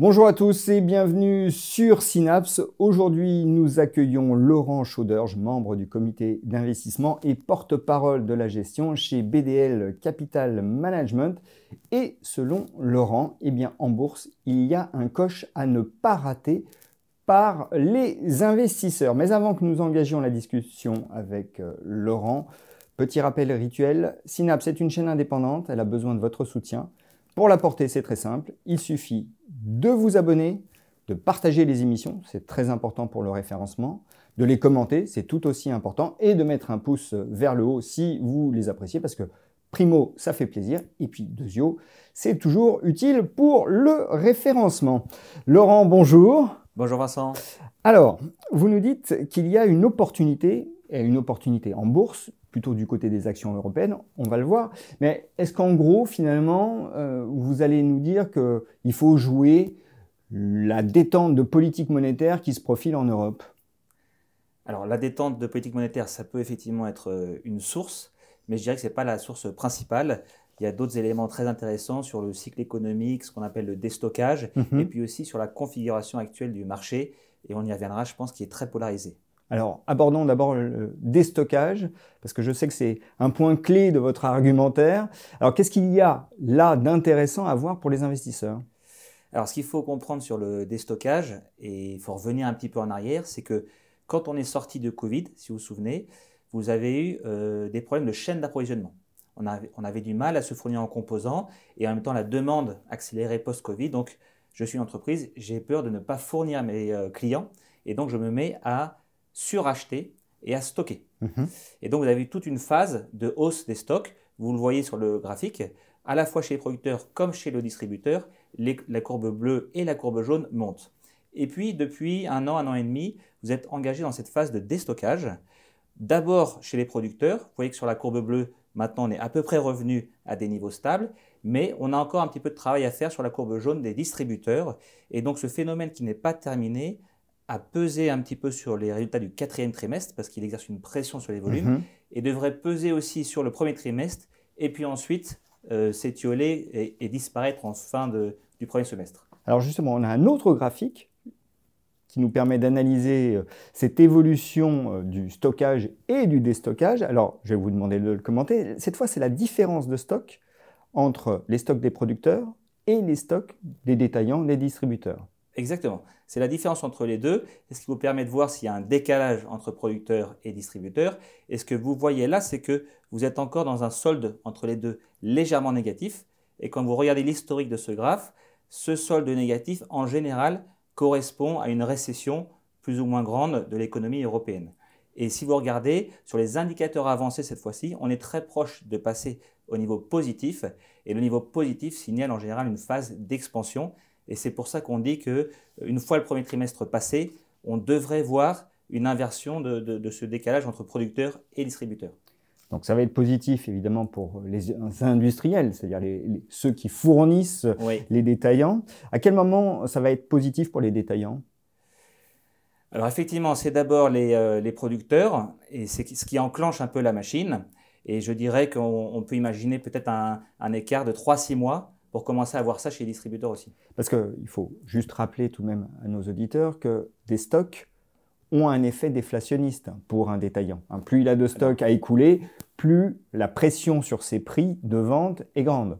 Bonjour à tous et bienvenue sur Synapse. Aujourd'hui, nous accueillons Laurent Chauderge, membre du comité d'investissement et porte-parole de la gestion chez BDL Capital Management. Et selon Laurent, eh bien, en bourse, il y a un coche à ne pas rater par les investisseurs. Mais avant que nous engagions la discussion avec euh, Laurent, petit rappel rituel, Synapse est une chaîne indépendante, elle a besoin de votre soutien. Pour la porter, c'est très simple. Il suffit de vous abonner, de partager les émissions, c'est très important pour le référencement, de les commenter, c'est tout aussi important, et de mettre un pouce vers le haut si vous les appréciez, parce que primo, ça fait plaisir, et puis deuxio, c'est toujours utile pour le référencement. Laurent, bonjour. Bonjour Vincent. Alors, vous nous dites qu'il y a une opportunité, et une opportunité en bourse, plutôt du côté des actions européennes, on va le voir. Mais est-ce qu'en gros, finalement, euh, vous allez nous dire qu'il faut jouer la détente de politique monétaire qui se profile en Europe Alors la détente de politique monétaire, ça peut effectivement être euh, une source, mais je dirais que ce n'est pas la source principale. Il y a d'autres éléments très intéressants sur le cycle économique, ce qu'on appelle le déstockage, mhm. et puis aussi sur la configuration actuelle du marché, et on y reviendra, je pense, qui est très polarisé. Alors, abordons d'abord le déstockage, parce que je sais que c'est un point clé de votre argumentaire. Alors, qu'est-ce qu'il y a là d'intéressant à voir pour les investisseurs Alors, ce qu'il faut comprendre sur le déstockage, et il faut revenir un petit peu en arrière, c'est que quand on est sorti de Covid, si vous vous souvenez, vous avez eu euh, des problèmes de chaîne d'approvisionnement. On, on avait, du mal à se fournir en composants, et en même temps, la demande accélérée post-Covid. Donc, je suis une entreprise, j'ai peur de ne pas fournir à mes euh, clients, et donc je me mets à suracheter et à stocker. Mhm. Et donc vous avez toute une phase de hausse des stocks, vous le voyez sur le graphique, à la fois chez les producteurs comme chez le distributeur, la courbe bleue et la courbe jaune montent. Et puis depuis un an, un an et demi, vous êtes engagé dans cette phase de déstockage. D'abord chez les producteurs, vous voyez que sur la courbe bleue, maintenant on est à peu près revenu à des niveaux stables, mais on a encore un petit peu de travail à faire sur la courbe jaune des distributeurs. Et donc ce phénomène qui n'est pas terminé, à peser un petit peu sur les résultats du quatrième trimestre parce qu'il exerce une pression sur les volumes mhm. et devrait peser aussi sur le premier trimestre et puis ensuite euh, s'étioler et, disparaître en fin du premier semestre. Alors justement, on a un autre graphique qui nous permet d'analyser euh, cette évolution euh, du stockage et du déstockage. Alors, je vais vous demander de le commenter. Cette fois, c'est la différence de stock entre les stocks des producteurs et les stocks des détaillants, des distributeurs. Exactement. C'est la différence entre les deux. Et ce qui vous permet de voir s'il y a un décalage entre producteurs et distributeurs. Et ce que vous voyez là, c'est que vous êtes encore dans un solde entre les deux légèrement négatif. Et quand vous regardez l'historique de ce graphe, ce solde négatif, en général, correspond à une récession plus ou moins grande de l'économie européenne. Et si vous regardez sur les indicateurs avancés cette fois-ci, on est très proche de passer au niveau positif. Et le niveau positif signale en général une phase d'expansion. Et c'est pour ça qu'on dit que euh, une fois le premier trimestre passé, on devrait voir une inversion de, ce décalage entre producteurs et distributeurs. Donc ça va être positif évidemment pour les industriels, c'est-à-dire ceux qui fournissent les détaillants. À quel moment ça va être positif pour les détaillants Alors effectivement, c'est d'abord euh, les, producteurs et c'est ce qui enclenche un peu la machine. Et je dirais qu'on peut imaginer peut-être un, un, écart de 3-6 mois pour commencer à voir ça chez les distributeurs aussi. Parce qu'il faut juste rappeler tout de même à nos auditeurs que des stocks ont un effet déflationniste pour un détaillant. Hein, plus il a de ah stocks à écouler, plus la pression sur ses prix de vente est grande.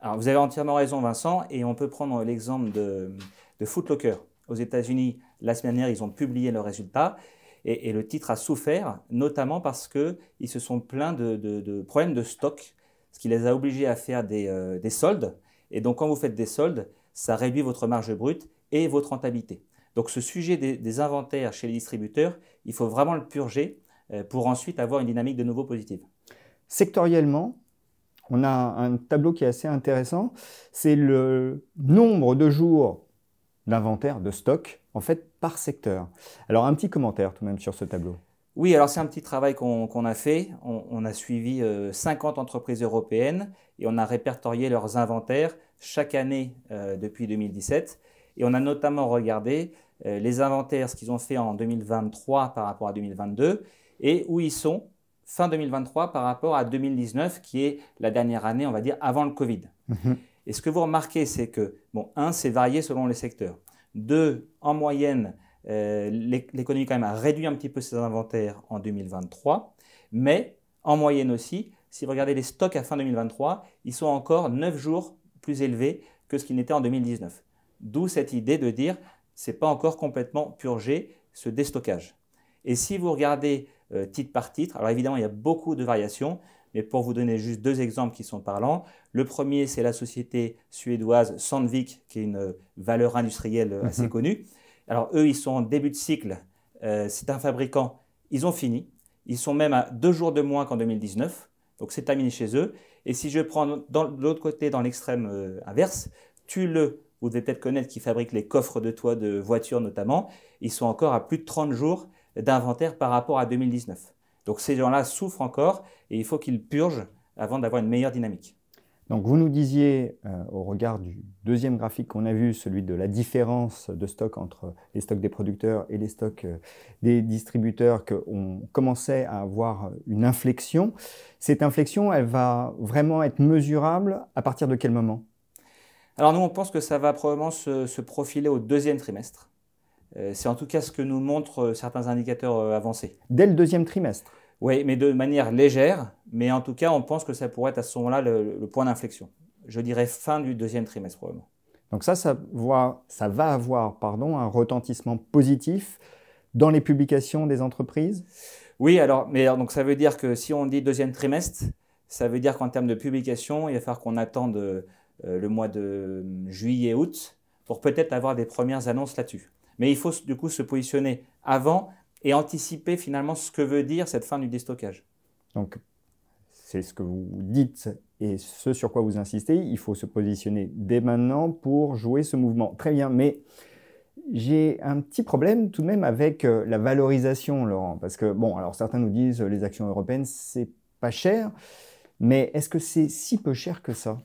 Alors vous avez entièrement raison Vincent, et on peut prendre l'exemple de, de Footlocker. Aux États-Unis, la semaine dernière, ils ont publié leurs résultats. Et, le titre a souffert, notamment parce qu'ils se sont plaints de, de, de, problèmes de stock ce qui les a obligés à faire euh, des, soldes. Et donc quand vous faites des soldes, ça réduit votre marge brute et votre rentabilité. Donc ce sujet des, inventaires chez les distributeurs, il faut vraiment le purger euh, pour ensuite avoir une dynamique de nouveau positive. Sectoriellement, on a un tableau qui est assez intéressant. C'est le nombre de jours d'inventaire, de stock, en fait, par secteur. Alors un petit commentaire tout de même sur ce tableau. Oui, alors c'est un petit travail qu'on a fait. On, a suivi 50 euh, entreprises européennes et on a répertorié leurs inventaires chaque année euh, depuis 2017. Et on a notamment regardé euh, les inventaires, ce qu'ils ont fait en 2023 par rapport à 2022 et où ils sont fin 2023 par rapport à 2019, qui est la dernière année, on va dire, avant le Covid. Mm-hmm. Et ce que vous remarquez, c'est que, bon, un, c'est varié selon les secteurs. Deux, en moyenne, euh, l'économie quand même a réduit un petit peu ses inventaires en 2023, mais en moyenne aussi, si vous regardez les stocks à fin 2023, ils sont encore 9 jours plus élevés que ce qu'ils n'étaient en 2019. D'où cette idée de dire, c'est pas encore complètement purgé ce déstockage. Et si vous regardez euh, titre par titre, alors évidemment, il y a beaucoup de variations, mais pour vous donner juste deux exemples qui sont parlants, le premier, c'est la société suédoise Sandvik, qui est une euh, valeur industrielle mhm. assez connue, alors eux, ils sont en début de cycle, euh, c'est un fabricant, ils ont fini, ils sont même à deux jours de moins qu'en 2019, donc c'est terminé chez eux. Et si je prends de l'autre côté, dans l'extrême euh, inverse, tu le vous devez peut-être connaître qui fabrique les coffres de toit de voitures notamment, ils sont encore à plus de 30 jours d'inventaire par rapport à 2019. Donc ces gens-là souffrent encore et il faut qu'ils purgent avant d'avoir une meilleure dynamique. Donc vous nous disiez, euh, au regard du deuxième graphique qu'on a vu, celui de la différence de stock entre les stocks des producteurs et les stocks euh, des distributeurs, qu'on commençait à avoir une inflexion. Cette inflexion, elle va vraiment être mesurable à partir de quel moment Alors nous, on pense que ça va probablement se, profiler au deuxième trimestre. Euh, c'est en tout cas ce que nous montrent certains indicateurs avancés. Dès le deuxième trimestre oui, mais de manière légère, mais en tout cas, on pense que ça pourrait être à ce moment-là le, point d'inflexion. Je dirais fin du deuxième trimestre probablement. Donc ça, ça va, avoir pardon, un retentissement positif dans les publications des entreprises Oui, alors, mais donc ça veut dire que si on dit deuxième trimestre, ça veut dire qu'en termes de publication, il va falloir qu'on attende euh, le mois de euh, juillet-août pour peut-être avoir des premières annonces là-dessus. Mais il faut du coup se positionner avant et anticiper finalement ce que veut dire cette fin du déstockage. Donc, c'est ce que vous dites et ce sur quoi vous insistez. Il faut se positionner dès maintenant pour jouer ce mouvement. Très bien, mais j'ai un petit problème tout de même avec euh, la valorisation, Laurent, parce que bon, alors certains nous disent euh, les actions européennes c'est pas cher, mais est-ce que c'est si peu cher que ça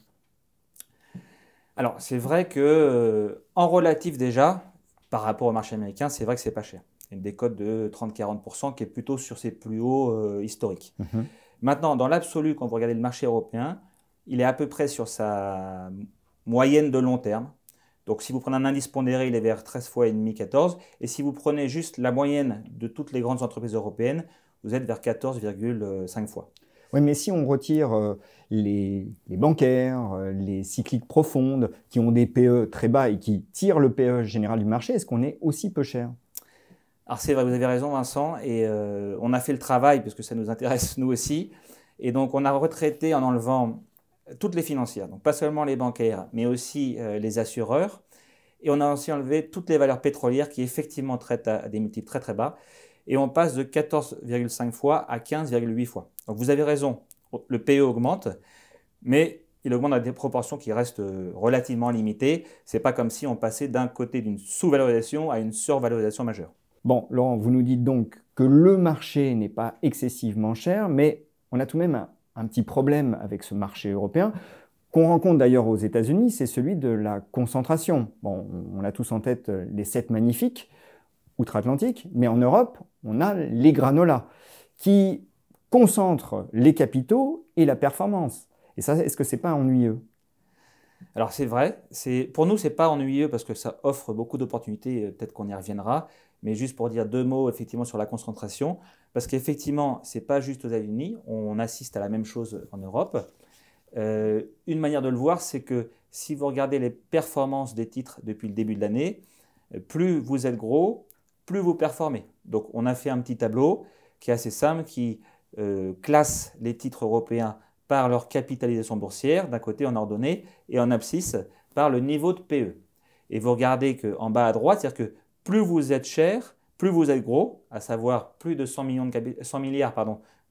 Alors c'est vrai que euh, en relatif déjà, par rapport au marché américain, c'est vrai que c'est pas cher une décote de 30-40% qui est plutôt sur ses plus hauts euh, historiques. Mhm. Maintenant, dans l'absolu, quand vous regardez le marché européen, il est à peu près sur sa moyenne de long terme. Donc si vous prenez un indice pondéré, il est vers 13 fois et demi, 14. Et si vous prenez juste la moyenne de toutes les grandes entreprises européennes, vous êtes vers 14,5 fois. Oui, mais si on retire euh, les, bancaires, euh, les cycliques profondes, qui ont des PE très bas et qui tirent le PE général du marché, est-ce qu'on est aussi peu cher alors c'est vrai, vous avez raison Vincent, et euh, on a fait le travail parce que ça nous intéresse nous aussi. Et donc on a retraité en enlevant toutes les financières, donc pas seulement les bancaires, mais aussi euh, les assureurs. Et on a aussi enlevé toutes les valeurs pétrolières qui effectivement traitent à des multiples très très bas. Et on passe de 14,5 fois à 15,8 fois. Donc vous avez raison, le PE augmente, mais il augmente à des proportions qui restent euh, relativement limitées. Ce n'est pas comme si on passait d'un côté d'une sous-valorisation à une survalorisation majeure. Bon, Laurent, vous nous dites donc que le marché n'est pas excessivement cher, mais on a tout de même un, petit problème avec ce marché européen qu'on rencontre d'ailleurs aux États-Unis, c'est celui de la concentration. Bon, on a tous en tête euh, les sept magnifiques outre-Atlantique, mais en Europe, on a les granolas qui concentrent les capitaux et la performance. Et ça, est-ce que c'est pas ennuyeux Alors c'est vrai, pour nous c'est pas ennuyeux parce que ça offre beaucoup d'opportunités, euh, peut-être qu'on y reviendra. Mais juste pour dire deux mots effectivement sur la concentration, parce qu'effectivement, ce n'est pas juste aux États-Unis, on assiste à la même chose en Europe. Euh, une manière de le voir, c'est que si vous regardez les performances des titres depuis le début de l'année, euh, plus vous êtes gros, plus vous performez. Donc on a fait un petit tableau qui est assez simple, qui euh, classe les titres européens par leur capitalisation boursière, d'un côté en ordonnée, et en abscisse par le niveau de PE. Et vous regardez qu'en bas à droite, c'est-à-dire que plus vous êtes cher, plus vous êtes gros, à savoir plus de 100, milliards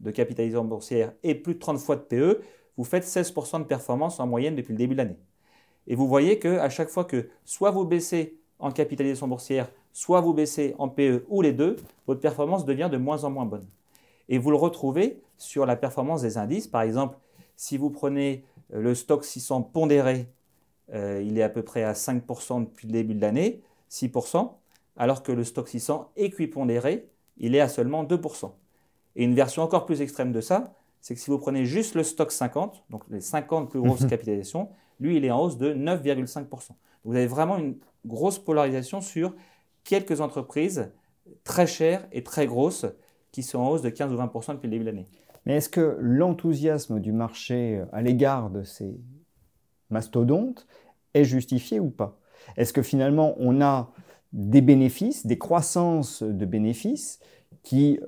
de capitalisation boursière et plus de 30 fois de PE, vous faites 16% de performance en moyenne depuis le début de l'année. Et vous voyez qu'à chaque fois que soit vous baissez en capitalisation boursière, soit vous baissez en PE ou les deux, votre performance devient de moins en moins bonne. Et vous le retrouvez sur la performance des indices. Par exemple, si vous prenez euh, le stock 600 pondéré, euh, il est à peu près à 5% depuis le début de l'année, 6% alors que le stock 600 équipondéré, il est à seulement 2%. Et une version encore plus extrême de ça, c'est que si vous prenez juste le stock 50, donc les 50 plus grosses capitalisations, lui, il est en hausse de 9,5%. Vous avez vraiment une grosse polarisation sur quelques entreprises très chères et très grosses qui sont en hausse de 15 ou 20% depuis le début de l'année. Mais est-ce que l'enthousiasme du marché euh, à l'égard de ces mastodontes est justifié ou pas Est-ce que finalement on a des bénéfices, des croissances de bénéfices qui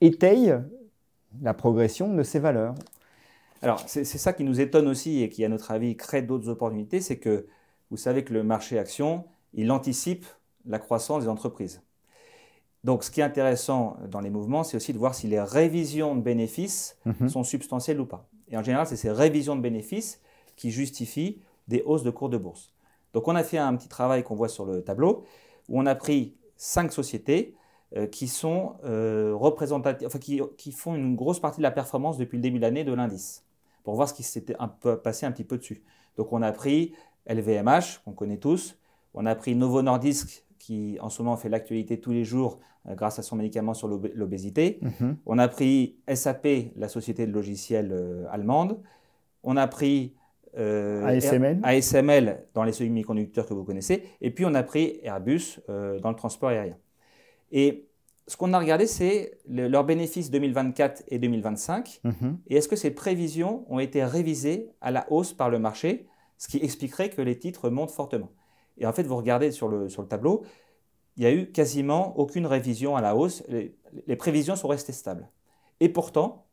étayent la progression de ces valeurs. Alors, c'est ça qui nous étonne aussi et qui, à notre avis, crée d'autres opportunités, c'est que vous savez que le marché action, il anticipe la croissance des entreprises. Donc, ce qui est intéressant dans les mouvements, c'est aussi de voir si les révisions de bénéfices mhm. sont substantielles ou pas. Et en général, c'est ces révisions de bénéfices qui justifient des hausses de cours de bourse. Donc on a fait un petit travail qu'on voit sur le tableau, où on a pris cinq sociétés euh, qui sont euh, qui, font une grosse partie de la performance depuis le début de l'année de l'indice, pour voir ce qui s'était passé un petit peu dessus. Donc on a pris LVMH, qu'on connaît tous, on a pris Novo Nordisk, qui en ce moment fait l'actualité tous les jours euh, grâce à son médicament sur l'obésité. Mhm. On a pris SAP, la société de logiciels allemande. On a pris euh, ASML. ASML. dans les semi-conducteurs que vous connaissez, et puis on a pris Airbus euh, dans le transport aérien. Et ce qu'on a regardé, c'est leurs bénéfices 2024 et 2025, mhm. et est-ce que ces prévisions ont été révisées à la hausse par le marché, ce qui expliquerait que les titres montent fortement. Et en fait, vous regardez sur le, sur le tableau, il n'y a eu quasiment aucune révision à la hausse, les prévisions sont restées stables. Et pourtant,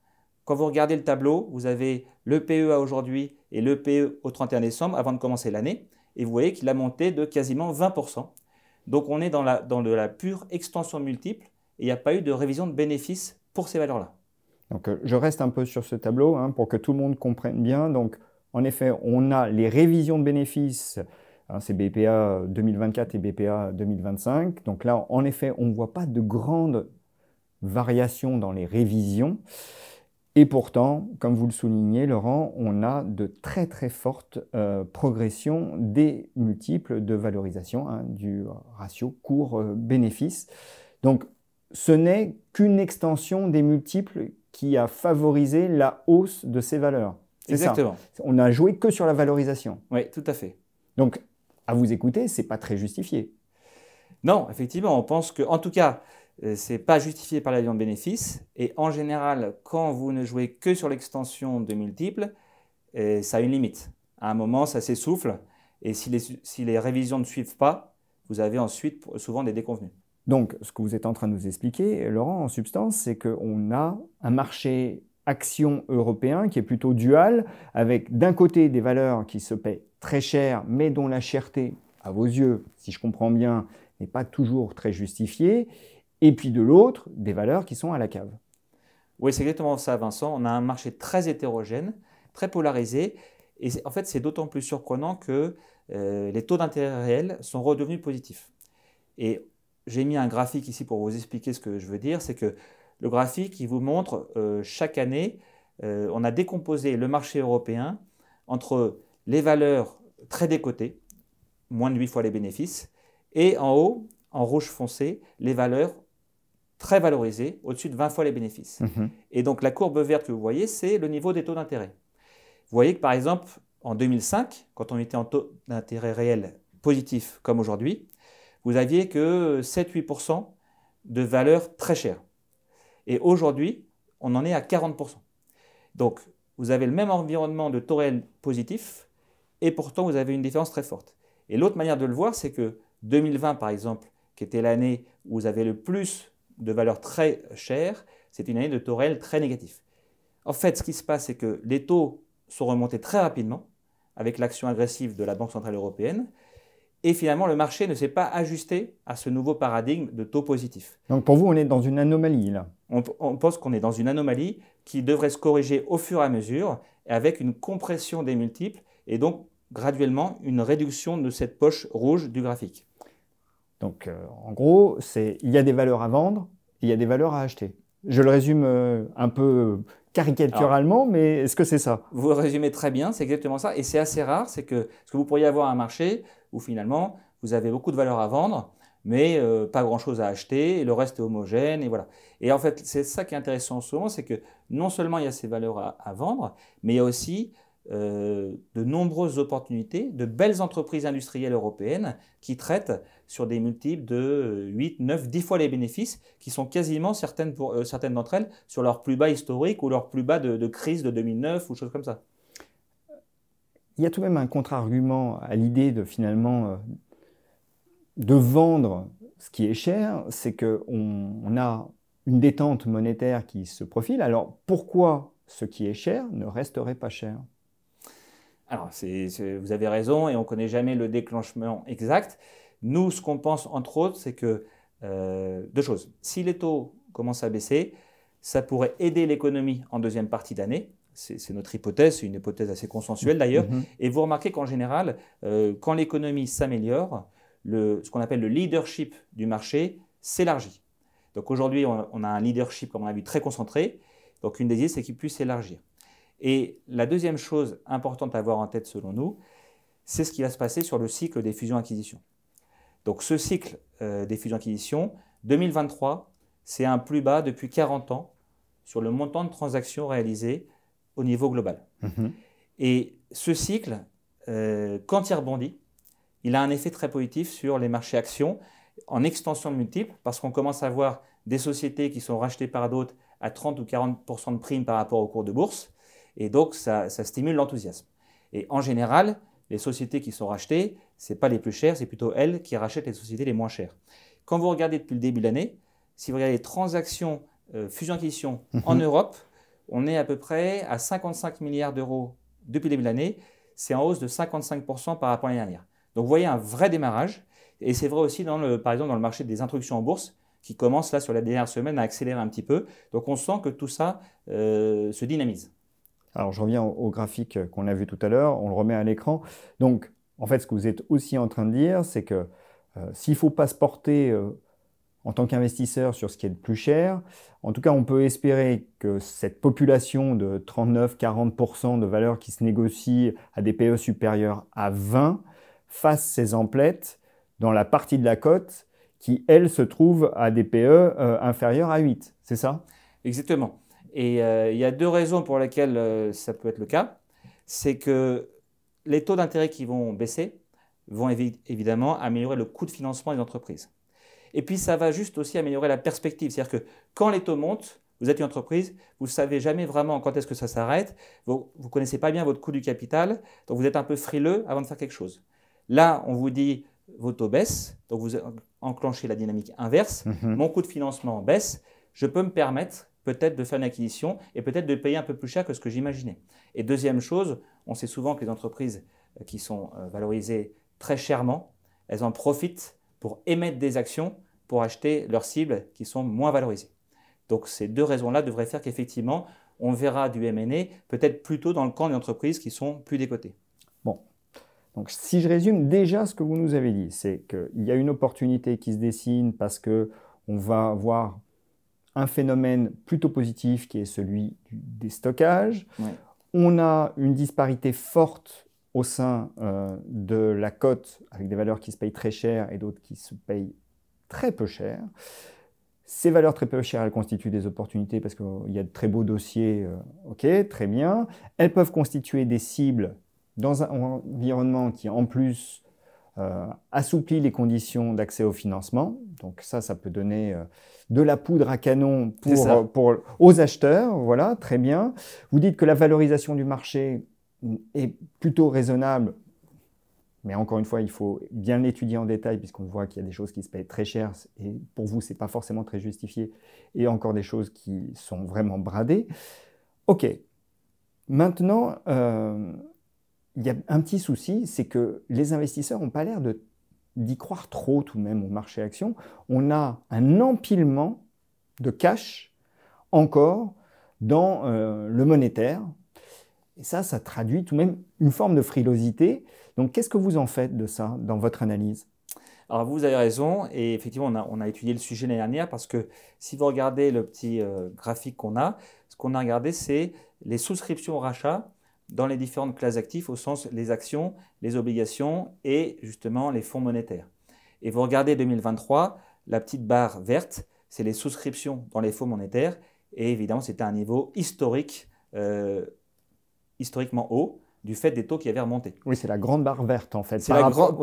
quand vous regardez le tableau, vous avez le PE à aujourd'hui et le PE au 31 décembre avant de commencer l'année. Et vous voyez qu'il a monté de quasiment 20%. Donc on est dans, la, dans de la pure extension multiple et il n'y a pas eu de révision de bénéfices pour ces valeurs-là. Donc euh, je reste un peu sur ce tableau hein, pour que tout le monde comprenne bien. Donc en effet, on a les révisions de bénéfices, hein, c'est BPA 2024 et BPA 2025. Donc là, en effet, on ne voit pas de grandes variations dans les révisions. Et pourtant, comme vous le soulignez, Laurent, on a de très très fortes euh, progressions des multiples de valorisation hein, du ratio court bénéfice Donc, ce n'est qu'une extension des multiples qui a favorisé la hausse de ces valeurs. Exactement. On n'a joué que sur la valorisation. Oui, tout à fait. Donc, à vous écouter, c'est pas très justifié. Non, effectivement, on pense que, en tout cas, euh, ce n'est pas justifié par l'avion de bénéfice. Et en général, quand vous ne jouez que sur l'extension de multiples, euh, ça a une limite. À un moment, ça s'essouffle. Et si les, si les révisions ne suivent pas, vous avez ensuite souvent des déconvenus. Donc, ce que vous êtes en train de nous expliquer, Laurent, en substance, c'est qu'on a un marché action européen qui est plutôt dual, avec d'un côté des valeurs qui se paient très cher, mais dont la cherté, à vos yeux, si je comprends bien, n'est pas toujours très justifié, et puis de l'autre, des valeurs qui sont à la cave. Oui, c'est exactement ça, Vincent. On a un marché très hétérogène, très polarisé, et en fait, c'est d'autant plus surprenant que euh, les taux d'intérêt réels sont redevenus positifs. Et j'ai mis un graphique ici pour vous expliquer ce que je veux dire. C'est que le graphique, il vous montre euh, chaque année, euh, on a décomposé le marché européen entre les valeurs très décotées, moins de 8 fois les bénéfices, et en haut, en rouge foncé, les valeurs très valorisées, au-dessus de 20 fois les bénéfices. Mhm. Et donc la courbe verte que vous voyez, c'est le niveau des taux d'intérêt. Vous voyez que par exemple, en 2005, quand on était en taux d'intérêt réel positif comme aujourd'hui, vous aviez que 7-8% de valeurs très chères. Et aujourd'hui, on en est à 40%. Donc, vous avez le même environnement de taux réel positif, et pourtant, vous avez une différence très forte. Et l'autre manière de le voir, c'est que 2020, par exemple, qui était l'année où vous avez le plus de valeurs très chères, c'est une année de taux réel très négatif. En fait, ce qui se passe, c'est que les taux sont remontés très rapidement avec l'action agressive de la Banque Centrale Européenne. Et finalement, le marché ne s'est pas ajusté à ce nouveau paradigme de taux positifs. Donc pour vous, on est dans une anomalie là on pense qu'on est dans une anomalie qui devrait se corriger au fur et à mesure, avec une compression des multiples et donc graduellement une réduction de cette poche rouge du graphique. Donc, euh, en gros, il y a des valeurs à vendre, il y a des valeurs à acheter. Je le résume euh, un peu caricaturalement, mais est-ce que c'est ça Vous le résumez très bien, c'est exactement ça. Et c'est assez rare, c'est que ce que vous pourriez avoir un marché où finalement vous avez beaucoup de valeurs à vendre, mais euh, pas grand-chose à acheter, et le reste est homogène, et voilà. Et en fait, c'est ça qui est intéressant souvent, c'est que non seulement il y a ces valeurs à, vendre, mais il y a aussi de nombreuses opportunités, de belles entreprises industrielles européennes qui traitent sur des multiples de 8, 9, 10 fois les bénéfices, qui sont quasiment certaines, pour, euh, certaines d'entre elles sur leur plus bas historique ou leur plus bas de, crise de 2009 ou choses comme ça. Il y a tout de même un contre-argument à l'idée de finalement euh, de vendre ce qui est cher, c'est qu'on on a une détente monétaire qui se profile. Alors pourquoi ce qui est cher ne resterait pas cher Alors, vous avez raison, et on ne connaît jamais le déclenchement exact. Nous, ce qu'on pense entre autres, c'est que euh, deux choses. Si les taux commencent à baisser, ça pourrait aider l'économie en deuxième partie d'année. C'est notre hypothèse, c'est une hypothèse assez consensuelle d'ailleurs. Mm-hmm. Et vous remarquez qu'en général, euh, quand l'économie s'améliore, ce qu'on appelle le leadership du marché s'élargit. Donc aujourd'hui, on, on, a un leadership, comme on l'a vu, très concentré. Donc une des idées, c'est qu'il puisse s'élargir. Et la deuxième chose importante à avoir en tête selon nous, c'est ce qui va se passer sur le cycle des fusions-acquisitions. Donc ce cycle euh, des fusions-acquisitions, 2023, c'est un plus bas depuis 40 ans sur le montant de transactions réalisées au niveau global. Mhm. Et ce cycle, euh, quand il rebondit, il a un effet très positif sur les marchés actions en extension de multiples, parce qu'on commence à voir des sociétés qui sont rachetées par d'autres à 30 ou 40 de prime par rapport au cours de bourse, et donc ça stimule l'enthousiasme. Et en général, les sociétés qui sont rachetées, c'est pas les plus chers, c'est plutôt elles qui rachètent les sociétés les moins chères. Quand vous regardez depuis le début de l'année, si vous regardez les transactions euh, fusion-acquisition mhm. en Europe, on est à peu près à 55 milliards d'euros depuis le début de l'année. C'est en hausse de 55% par rapport à l'année dernière. Donc vous voyez un vrai démarrage. Et c'est vrai aussi, dans le, par exemple, dans le marché des introductions en bourse, qui commence là sur la dernière semaine à accélérer un petit peu. Donc on sent que tout ça euh, se dynamise. Alors je reviens au graphique qu'on a vu tout à l'heure, on le remet à l'écran. Donc en fait, ce que vous êtes aussi en train de dire, c'est que euh, s'il ne faut pas se porter euh, en tant qu'investisseur sur ce qui est le plus cher, en tout cas, on peut espérer que cette population de 39-40% de valeur qui se négocie à des PE supérieurs à 20 fasse ses emplettes dans la partie de la cote qui, elle, se trouve à des PE euh, inférieurs à 8. C'est ça Exactement. Et il y a deux raisons pour lesquelles ça peut être le cas. C'est que les taux d'intérêt qui vont baisser vont évidemment améliorer le coût de financement des entreprises. Et puis ça va juste aussi améliorer la perspective. C'est-à-dire que quand les taux montent, vous êtes une entreprise, vous ne savez jamais vraiment quand est-ce que ça s'arrête, vous ne connaissez pas bien votre coût du capital, donc vous êtes un peu frileux avant de faire quelque chose. Là, on vous dit vos taux baissent, donc vous enclenchez la dynamique inverse, mhm. mon coût de financement baisse, je peux me permettre peut-être de faire une acquisition et peut-être de payer un peu plus cher que ce que j'imaginais. Et deuxième chose, on sait souvent que les entreprises euh, qui sont euh, valorisées très chèrement, elles en profitent pour émettre des actions pour acheter leurs cibles qui sont moins valorisées. Donc ces deux raisons-là devraient faire qu'effectivement, on verra du M&A peut-être plutôt dans le camp des entreprises qui sont plus décotées. Bon, donc si je résume déjà ce que vous nous avez dit, c'est qu'il y a une opportunité qui se dessine parce que on va avoir un phénomène plutôt positif qui est celui des stockages on a une disparité forte au sein euh, de la cote, avec des valeurs qui se payent très cher et d'autres qui se payent très peu cher. Ces valeurs très peu chères, elles constituent des opportunités parce qu'il y a de très beaux dossiers, euh, ok, très bien. Elles peuvent constituer des cibles dans un environnement qui, en plus, euh, assouplit les conditions d'accès au financement. Donc ça, ça peut donner euh, de la poudre à canon euh, pour, aux acheteurs. Voilà, très bien. Vous dites que la valorisation du marché est plutôt raisonnable. Mais encore une fois, il faut bien l'étudier en détail puisqu'on voit qu'il y a des choses qui se payent très cher et pour vous, ce n'est pas forcément très justifié et encore des choses qui sont vraiment bradées. OK. Maintenant, il y a un petit souci, c'est que les investisseurs n'ont pas l'air d'y croire trop tout de même au marché action. On a un empilement de cash encore dans euh, le monétaire. Et ça, ça traduit tout de même une forme de frilosité. Donc qu'est-ce que vous en faites de ça dans votre analyse alors vous avez raison, et effectivement on a, étudié le sujet l'année dernière parce que si vous regardez le petit euh, graphique qu'on a, ce qu'on a regardé c'est les souscriptions au rachat dans les différentes classes d'actifs au sens les actions, les obligations et justement les fonds monétaires. Et vous regardez 2023, la petite barre verte, c'est les souscriptions dans les fonds monétaires. Et évidemment, c'était un niveau historique, euh, historiquement haut du fait des taux qui avaient remonté. Oui, c'est la grande barre verte en fait, par,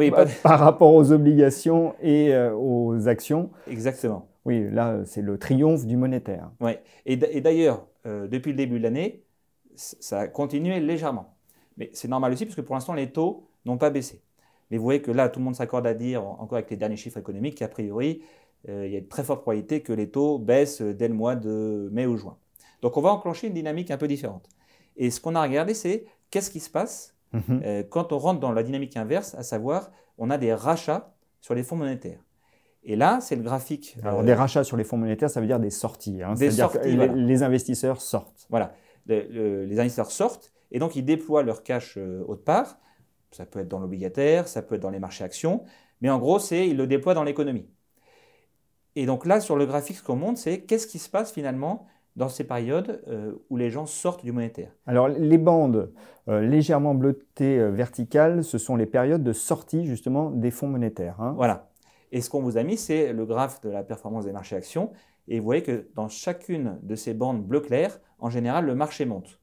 par, rapport aux obligations et euh, aux actions. Exactement. Oui, là, c'est le triomphe du monétaire. Oui. Et d'ailleurs, euh, depuis le début de l'année, ça a continué légèrement. Mais c'est normal aussi, parce que pour l'instant, les taux n'ont pas baissé. Mais vous voyez que là, tout le monde s'accorde à dire, encore avec les derniers chiffres économiques, qu'a priori, euh, il y a de très forte probabilité que les taux baissent euh, dès le mois de mai ou juin. Donc on va enclencher une dynamique un peu différente. Et ce qu'on a regardé, c'est qu'est-ce qui se passe mhm. euh, quand on rentre dans la dynamique inverse, à savoir, on a des rachats sur les fonds monétaires. Et là, c'est le graphique. Alors, des rachats sur les fonds monétaires, ça veut dire des sorties. Hein. Des sorties, les, investisseurs sortent. Voilà les, investisseurs sortent et donc ils déploient leur cash euh, autre part. Ça peut être dans l'obligataire, ça peut être dans les marchés actions, mais en gros, c'est ils le déploient dans l'économie. Et donc là, sur le graphique, ce qu'on montre, c'est qu'est-ce qui se passe finalement dans ces périodes euh, où les gens sortent du monétaire Alors les bandes euh, légèrement bleutées verticales, ce sont les périodes de sortie justement des fonds monétaires. Hein. Voilà. Et ce qu'on vous a mis, c'est le graphe de la performance des marchés actions. Et vous voyez que dans chacune de ces bandes bleu clair, en général, le marché monte.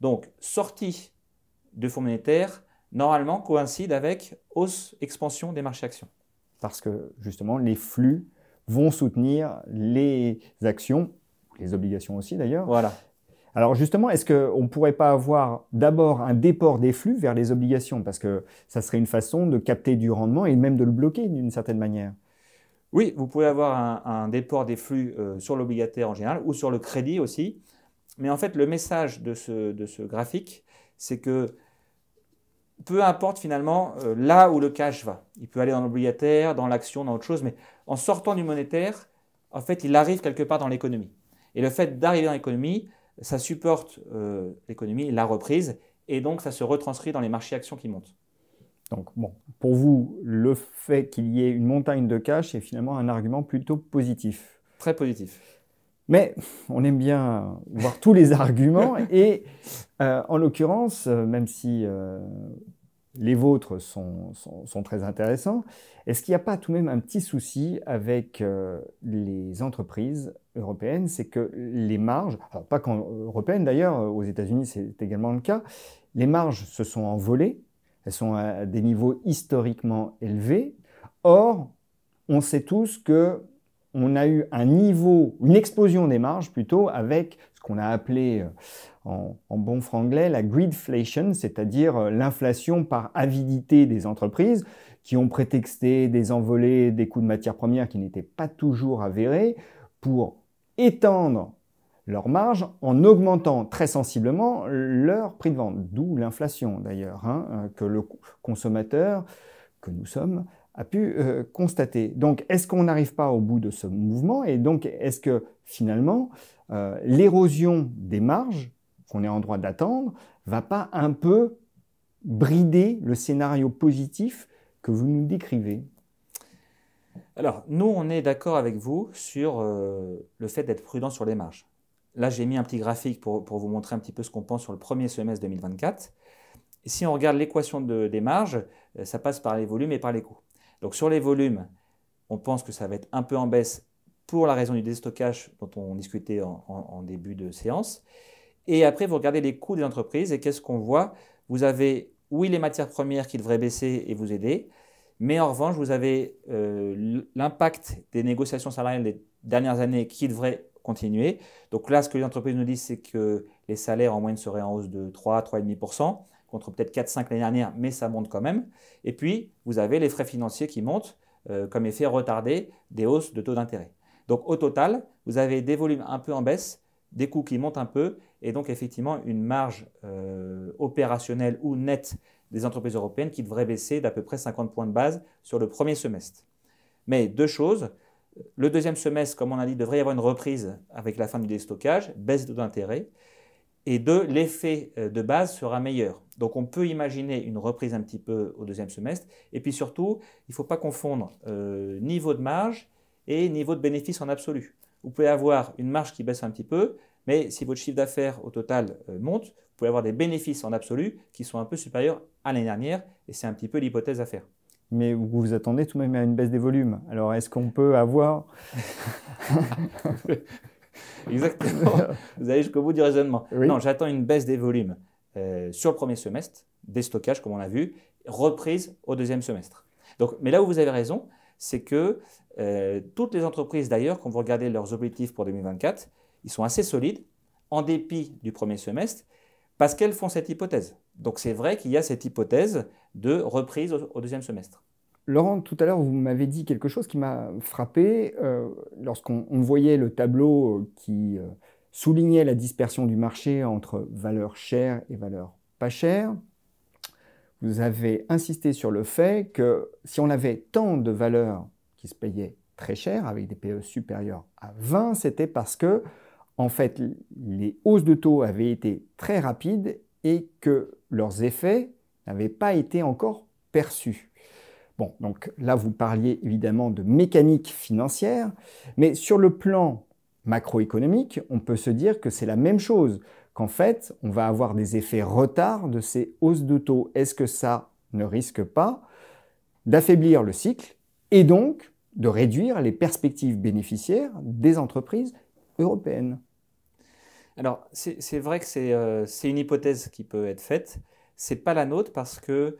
Donc, sortie de fonds monétaires, normalement, coïncide avec hausse, expansion des marchés actions. Parce que, justement, les flux vont soutenir les actions, les obligations aussi d'ailleurs. Voilà. Alors justement, est-ce qu'on ne pourrait pas avoir d'abord un déport des flux vers les obligations Parce que ça serait une façon de capter du rendement et même de le bloquer d'une certaine manière. Oui, vous pouvez avoir un, déport des flux euh, sur l'obligataire en général ou sur le crédit aussi. Mais en fait, le message de ce, graphique, c'est que peu importe finalement euh, là où le cash va. Il peut aller dans l'obligataire, dans l'action, dans autre chose, mais en sortant du monétaire, en fait, il arrive quelque part dans l'économie. Et le fait d'arriver dans l'économie, ça supporte euh, l'économie, la reprise, et donc ça se retranscrit dans les marchés actions qui montent. Donc, bon, pour vous, le fait qu'il y ait une montagne de cash est finalement un argument plutôt positif. Très positif. Mais on aime bien voir tous les arguments et euh, en l'occurrence, euh, même si euh, les vôtres sont, sont, très intéressants, est-ce qu'il n'y a pas tout de même un petit souci avec les entreprises européennes C'est que les marges, pas qu'en européenne d'ailleurs, aux États-Unis c'est également le cas, les marges se sont envolées elles sont à des niveaux historiquement élevés. Or, on sait tous que on a eu un niveau, une explosion des marges plutôt, avec ce qu'on a appelé euh, en, bon franglais la gridflation c'est-à-dire euh, l'inflation par avidité des entreprises qui ont prétexté des envolées des coûts de matières premières qui n'étaient pas toujours avérés pour étendre leur marge en augmentant très sensiblement leur prix de vente, d'où l'inflation d'ailleurs, hein, euh, que le consommateur que nous sommes a pu euh, constater. Donc est-ce qu'on n'arrive pas au bout de ce mouvement et donc est-ce que finalement euh, l'érosion des marges qu'on est en droit d'attendre va pas un peu brider le scénario positif que vous nous décrivez alors, nous, on est d'accord avec vous sur le fait d'être prudent sur les marges. Là, j'ai mis un petit graphique pour, vous montrer un petit peu ce qu'on pense sur le premier semestre 2024. si on regarde l'équation des marges, euh, ça passe par les volumes et par les coûts. Donc sur les volumes, on pense que ça va être un peu en baisse pour la raison du déstockage dont on discutait en, début de séance. Et après, vous regardez les coûts des entreprises et qu'est-ce qu'on voit Vous avez, oui, les matières premières qui devraient baisser et vous aider, mais en revanche, vous avez euh, l'impact des négociations salariales des dernières années qui devrait donc là, ce que les entreprises nous disent, c'est que les salaires en moyenne seraient en hausse de 3, 3,5%, contre peut-être 4, 5 l'année dernière, mais ça monte quand même. Et puis, vous avez les frais financiers qui montent, euh, comme effet retardé des hausses de taux d'intérêt. Donc au total, vous avez des volumes un peu en baisse, des coûts qui montent un peu, et donc effectivement une marge euh, opérationnelle ou nette des entreprises européennes qui devrait baisser d'à peu près 50 points de base sur le premier semestre. Mais deux choses, le deuxième semestre, comme on a dit, devrait y avoir une reprise avec la fin du déstockage, baisse taux d'intérêt. Et deux, l'effet euh, de base sera meilleur. Donc on peut imaginer une reprise un petit peu au deuxième semestre. Et puis surtout, il ne faut pas confondre euh, niveau de marge et niveau de bénéfice en absolu. Vous pouvez avoir une marge qui baisse un petit peu, mais si votre chiffre d'affaires au total euh, monte, vous pouvez avoir des bénéfices en absolu qui sont un peu supérieurs à l'année dernière. Et c'est un petit peu l'hypothèse à faire mais vous vous attendez tout de même à une baisse des volumes. Alors, est-ce qu'on peut avoir... Exactement. Vous allez jusqu'au bout du raisonnement. Non, j'attends une baisse des volumes euh, sur le premier semestre, des stockages comme on l'a vu, reprise au deuxième semestre. Donc, mais là où vous avez raison, c'est que euh, toutes les entreprises d'ailleurs, quand vous regardez leurs objectifs pour 2024, ils sont assez solides, en dépit du premier semestre, parce qu'elles font cette hypothèse. Donc c'est vrai qu'il y a cette hypothèse de reprise au, deuxième semestre. Laurent, tout à l'heure, vous m'avez dit quelque chose qui m'a frappé. Euh, lorsqu'on voyait le tableau euh, qui euh, soulignait la dispersion du marché entre valeurs chères et valeurs pas chères, vous avez insisté sur le fait que si on avait tant de valeurs qui se payaient très chères, avec des PE supérieurs à 20, c'était parce que en fait, les hausses de taux avaient été très rapides et que leurs effets n'avaient pas été encore perçus. Bon, donc là, vous parliez évidemment de mécanique financière, mais sur le plan macroéconomique, on peut se dire que c'est la même chose, qu'en fait, on va avoir des effets retard de ces hausses de taux. Est-ce que ça ne risque pas d'affaiblir le cycle et donc de réduire les perspectives bénéficiaires des entreprises européenne. Alors, c'est vrai que euh, c'est une hypothèse qui peut être faite. C'est pas la nôtre parce que,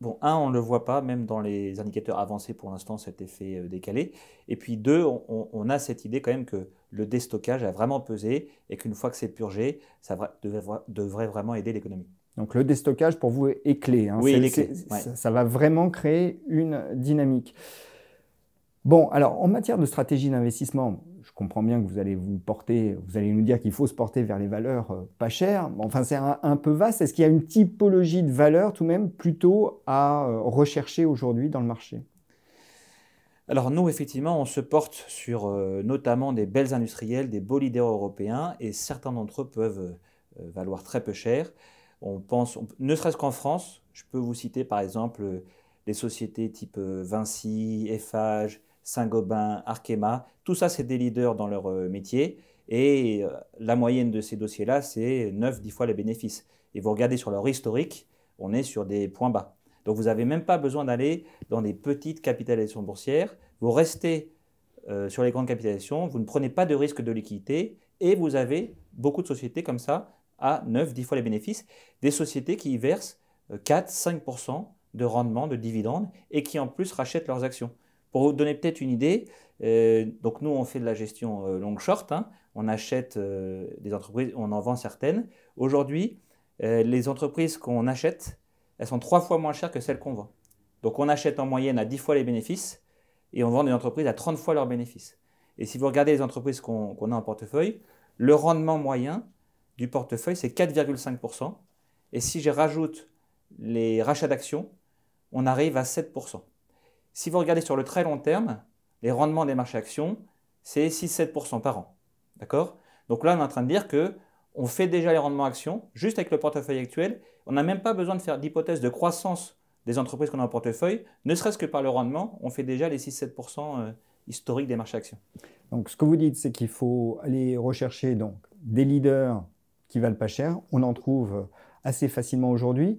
bon, un, on ne le voit pas, même dans les indicateurs avancés pour l'instant, cet effet euh, décalé. Et puis, deux, on, a cette idée quand même que le déstockage a vraiment pesé et qu'une fois que c'est purgé, ça devrait vraiment aider l'économie. Donc le déstockage pour vous est clé. Hein. Oui, ça, va vraiment créer une dynamique. Bon, alors en matière de stratégie d'investissement, comprends bien que vous allez vous porter, vous allez nous dire qu'il faut se porter vers les valeurs euh, pas chères. Enfin, c'est un, peu vaste. Est-ce qu'il y a une typologie de valeurs tout de même plutôt à euh, rechercher aujourd'hui dans le marché alors nous, effectivement, on se porte sur euh, notamment des belles industrielles, des beaux leaders européens, et certains d'entre eux peuvent valoir très peu cher. On pense, ne serait-ce qu'en France, je peux vous citer par exemple les sociétés type Vinci, Eiffage, Saint-Gobain, Arkema. Tout ça, c'est des leaders dans leur euh, métier. Et euh, la moyenne de ces dossiers-là, c'est 9-10 fois les bénéfices. Et vous regardez sur leur historique, on est sur des points bas. Donc vous n'avez même pas besoin d'aller dans des petites capitalisations boursières. Vous restez euh, sur les grandes capitalisations, vous ne prenez pas de risque de liquidité et vous avez beaucoup de sociétés comme ça à 9-10 fois les bénéfices. Des sociétés qui versent 4-5% de rendement, de dividendes et qui en plus rachètent leurs actions. Pour vous donner peut-être une idée, euh, donc nous on fait de la gestion longue/ euh, long short, hein. on achète euh, des entreprises, on en vend certaines. Aujourd'hui, les entreprises qu'on achète, elles sont trois fois moins chères que celles qu'on vend. Donc on achète en moyenne à 10 fois les bénéfices et on vend des entreprises à 30 fois leurs bénéfices. Et si vous regardez les entreprises qu'on a en portefeuille, le rendement moyen du portefeuille c'est 4,5%. Et si je rajoute les rachats d'actions, on arrive à 7%. Si vous regardez sur le très long terme, les rendements des marchés actions, c'est 6-7% par an. D'accord Donc là, on est en train de dire que on fait déjà les rendements actions juste avec le portefeuille actuel. On n'a même pas besoin de faire d'hypothèse de croissance des entreprises qu'on a en portefeuille. Ne serait-ce que par le rendement, on fait déjà les 6-7% euh, historiques des marchés actions. Donc ce que vous dites, c'est qu'il faut aller rechercher donc, des leaders qui valent pas cher. On en trouve euh, assez facilement aujourd'hui.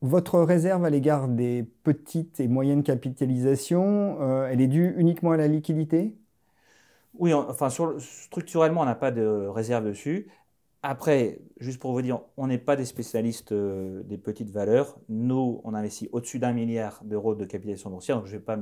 Votre réserve à l'égard des petites et moyennes capitalisations, euh, elle est due uniquement à la liquidité Oui, enfin, structurellement, on n'a pas de réserve dessus. Après, juste pour vous dire, on n'est pas des spécialistes euh, des petites valeurs. Nous, on investit au-dessus d'un milliard d'euros de capitalisation boursière, donc je ne vais pas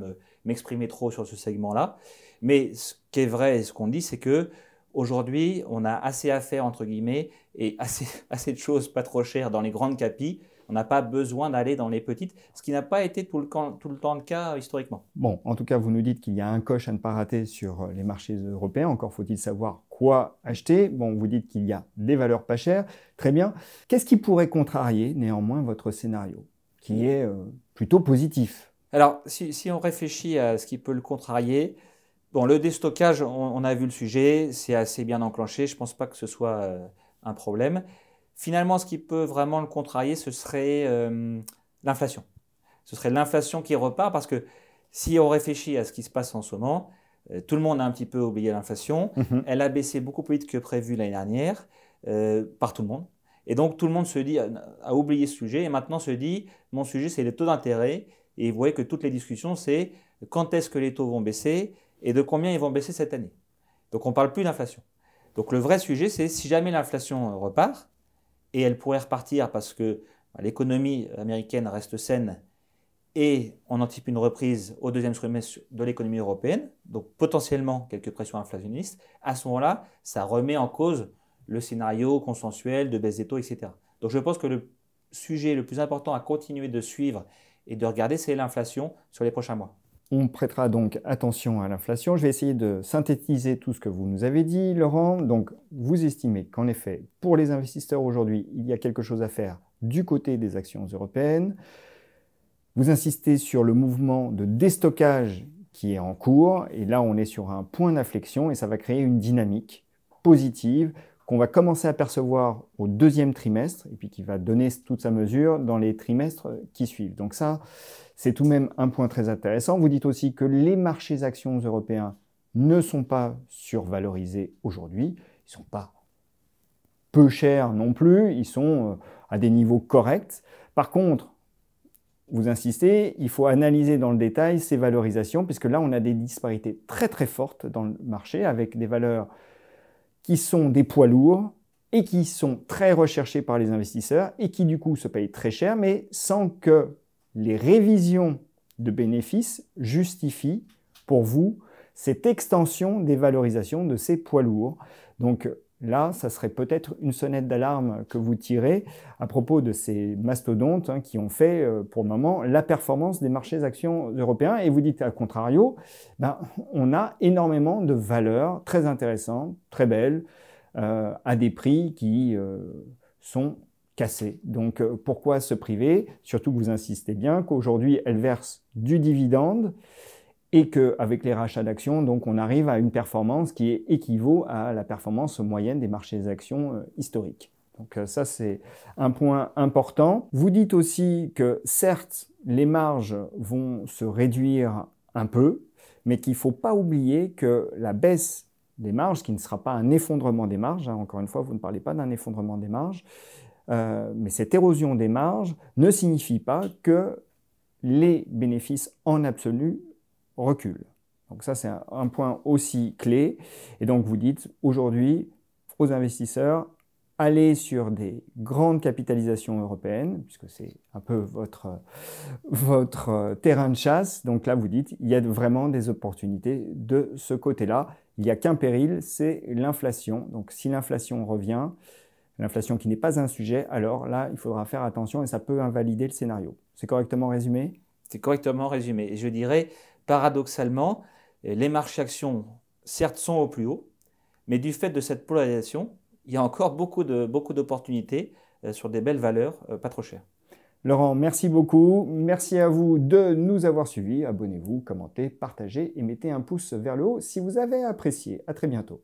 m'exprimer trop sur ce segment-là. Mais ce qui est vrai et ce qu'on dit, c'est que aujourd'hui, on a assez à faire, entre guillemets, et assez, assez de choses pas trop chères dans les grandes capis on n'a pas besoin d'aller dans les petites, ce qui n'a pas été tout le, temps le cas historiquement. Bon, en tout cas, vous nous dites qu'il y a un coche à ne pas rater sur euh, les marchés européens. Encore faut-il savoir quoi acheter. Bon, vous dites qu'il y a des valeurs pas chères. Très bien. Qu'est-ce qui pourrait contrarier néanmoins votre scénario, qui est euh, plutôt positif Alors, si, on réfléchit à ce qui peut le contrarier, Bon, le déstockage, on, a vu le sujet, c'est assez bien enclenché. Je ne pense pas que ce soit euh, un problème. Finalement, ce qui peut vraiment le contrarier, ce serait euh, l'inflation. Ce serait l'inflation qui repart parce que si on réfléchit à ce qui se passe en ce moment, euh, tout le monde a un petit peu oublié l'inflation. Mhm. Elle a baissé beaucoup plus vite que prévu l'année dernière euh, par tout le monde. Et donc tout le monde se dit, a, a oublié ce sujet et maintenant se dit, mon sujet c'est les taux d'intérêt. Et vous voyez que toutes les discussions, c'est quand est-ce que les taux vont baisser et de combien ils vont baisser cette année. Donc on ne parle plus d'inflation. Donc le vrai sujet, c'est si jamais l'inflation repart, et elle pourrait repartir parce que bah, l'économie américaine reste saine et on anticipe une reprise au deuxième semestre de l'économie européenne, donc potentiellement quelques pressions inflationnistes, à ce moment-là, ça remet en cause le scénario consensuel de baisse des taux, etc. Donc je pense que le sujet le plus important à continuer de suivre et de regarder, c'est l'inflation sur les prochains mois. On prêtera donc attention à l'inflation. Je vais essayer de synthétiser tout ce que vous nous avez dit, Laurent. Donc, vous estimez qu'en effet, pour les investisseurs aujourd'hui, il y a quelque chose à faire du côté des actions européennes. Vous insistez sur le mouvement de déstockage qui est en cours. Et là, on est sur un point d'inflexion et ça va créer une dynamique positive qu'on va commencer à percevoir au deuxième trimestre et puis qui va donner toute sa mesure dans les trimestres qui suivent. Donc ça, c'est tout de même un point très intéressant. Vous dites aussi que les marchés actions européens ne sont pas survalorisés aujourd'hui. Ils sont pas peu chers non plus. Ils sont euh, à des niveaux corrects. Par contre, vous insistez, il faut analyser dans le détail ces valorisations, puisque là, on a des disparités très très fortes dans le marché, avec des valeurs qui sont des poids lourds et qui sont très recherchés par les investisseurs et qui du coup se payent très cher, mais sans que les révisions de bénéfices justifient pour vous cette extension des valorisations de ces poids lourds. Donc Là, ça serait peut-être une sonnette d'alarme que vous tirez à propos de ces mastodontes hein, qui ont fait, euh, pour le moment, la performance des marchés actions européens. Et vous dites, à contrario, ben, on a énormément de valeurs très intéressantes, très belles, euh, à des prix qui euh, sont cassés. Donc pourquoi se priver Surtout que vous insistez bien qu'aujourd'hui, elles versent du dividende et qu'avec les rachats d'actions, donc on arrive à une performance qui est équivaut à la performance moyenne des marchés actions euh, historiques. Donc euh, ça, c'est un point important. Vous dites aussi que certes, les marges vont se réduire un peu, mais qu'il ne faut pas oublier que la baisse des marges, qui ne sera pas un effondrement des marges, hein, encore une fois, vous ne parlez pas d'un effondrement des marges, euh, mais cette érosion des marges ne signifie pas que les bénéfices en absolu recul. Donc ça, c'est un point aussi clé. Et donc vous dites aujourd'hui aux investisseurs, allez sur des grandes capitalisations européennes, puisque c'est un peu votre, votre terrain de chasse. Donc là, vous dites, il y a vraiment des opportunités de ce côté-là. Il n'y a qu'un péril, c'est l'inflation. Donc si l'inflation revient, l'inflation qui n'est pas un sujet, alors là, il faudra faire attention et ça peut invalider le scénario. C'est correctement résumé C'est correctement résumé. Et je dirais, paradoxalement, les marchés actions, certes, sont au plus haut, mais du fait de cette polarisation, il y a encore beaucoup d'opportunités de, beaucoup euh, sur des belles valeurs, euh, pas trop chères. Laurent, merci beaucoup. Merci à vous de nous avoir suivis. Abonnez-vous, commentez, partagez et mettez un pouce vers le haut si vous avez apprécié. À très bientôt.